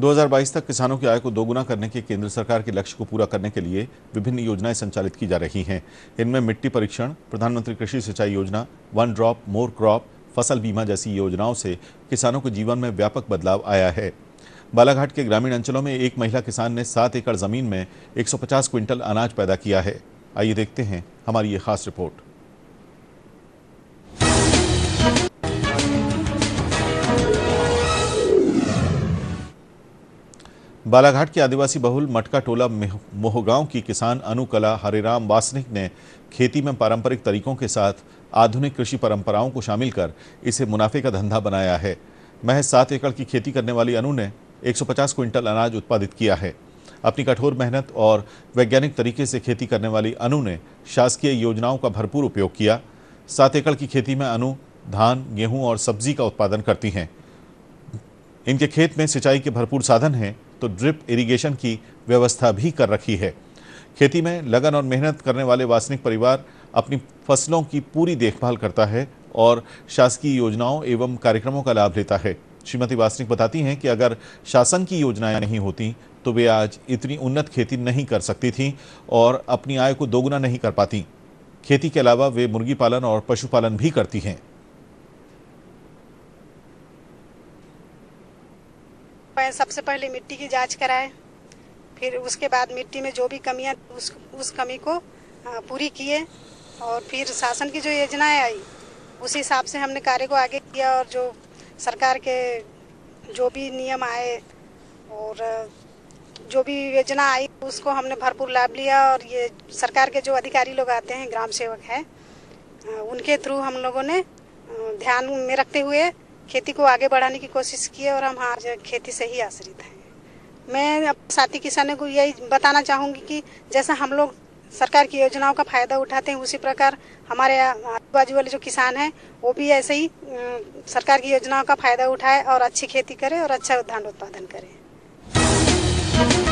2022 तक किसानों की आय को दोगुना करने के केंद्र सरकार के लक्ष्य को पूरा करने के लिए विभिन्न योजनाएं संचालित की जा रही हैं इनमें मिट्टी परीक्षण प्रधानमंत्री कृषि सिंचाई योजना वन ड्रॉप मोर क्रॉप फसल बीमा जैसी योजनाओं से किसानों के जीवन में व्यापक बदलाव आया है बालाघाट के ग्रामीण अंचलों में एक महिला किसान ने सात एकड़ जमीन में एक क्विंटल अनाज पैदा किया है आइए देखते हैं हमारी ये खास रिपोर्ट बालाघाट के आदिवासी बहुल मटका टोला मोहगांव की किसान अनुकला हरेराम वासनिक ने खेती में पारंपरिक तरीकों के साथ आधुनिक कृषि परंपराओं को शामिल कर इसे मुनाफे का धंधा बनाया है महज सात एकड़ की खेती करने वाली अनु ने 150 क्विंटल अनाज उत्पादित किया है अपनी कठोर मेहनत और वैज्ञानिक तरीके से खेती करने वाली अनु ने शासकीय योजनाओं का भरपूर उपयोग किया सात एकड़ की खेती में अनु धान गेहूं और सब्जी का उत्पादन करती हैं इनके खेत में सिंचाई के भरपूर साधन हैं तो ड्रिप इरिगेशन की व्यवस्था भी कर रखी है खेती में लगन और मेहनत करने वाले वासनिक परिवार अपनी फसलों की पूरी देखभाल करता है और शासकीय योजनाओं एवं कार्यक्रमों का लाभ लेता है श्रीमती वासनिक बताती हैं कि अगर शासन की योजनाएं नहीं होती तो वे आज इतनी उन्नत खेती नहीं कर सकती थीं और अपनी आय को दोगुना नहीं कर पाती खेती के अलावा वे मुर्गी पालन और पशुपालन भी करती हैं सबसे पहले मिट्टी की जांच कराए फिर उसके बाद मिट्टी में जो भी कमियां उस उस कमी को पूरी किए और फिर शासन की जो योजनाएं आई उसी हिसाब से हमने कार्य को आगे किया और जो सरकार के जो भी नियम आए और जो भी योजना आई उसको हमने भरपूर लाभ लिया और ये सरकार के जो अधिकारी लोग आते हैं ग्राम सेवक हैं उनके थ्रू हम लोगों ने ध्यान में रखते हुए खेती को आगे बढ़ाने की कोशिश की है और हम आज खेती से ही आश्रित हैं मैं साथी किसानों को यही बताना चाहूँगी कि जैसा हम लोग सरकार की योजनाओं का फायदा उठाते हैं उसी प्रकार हमारे आजू वाले जो किसान हैं वो भी ऐसे ही सरकार की योजनाओं का फायदा उठाए और अच्छी खेती करें और अच्छा धान उत्पादन करें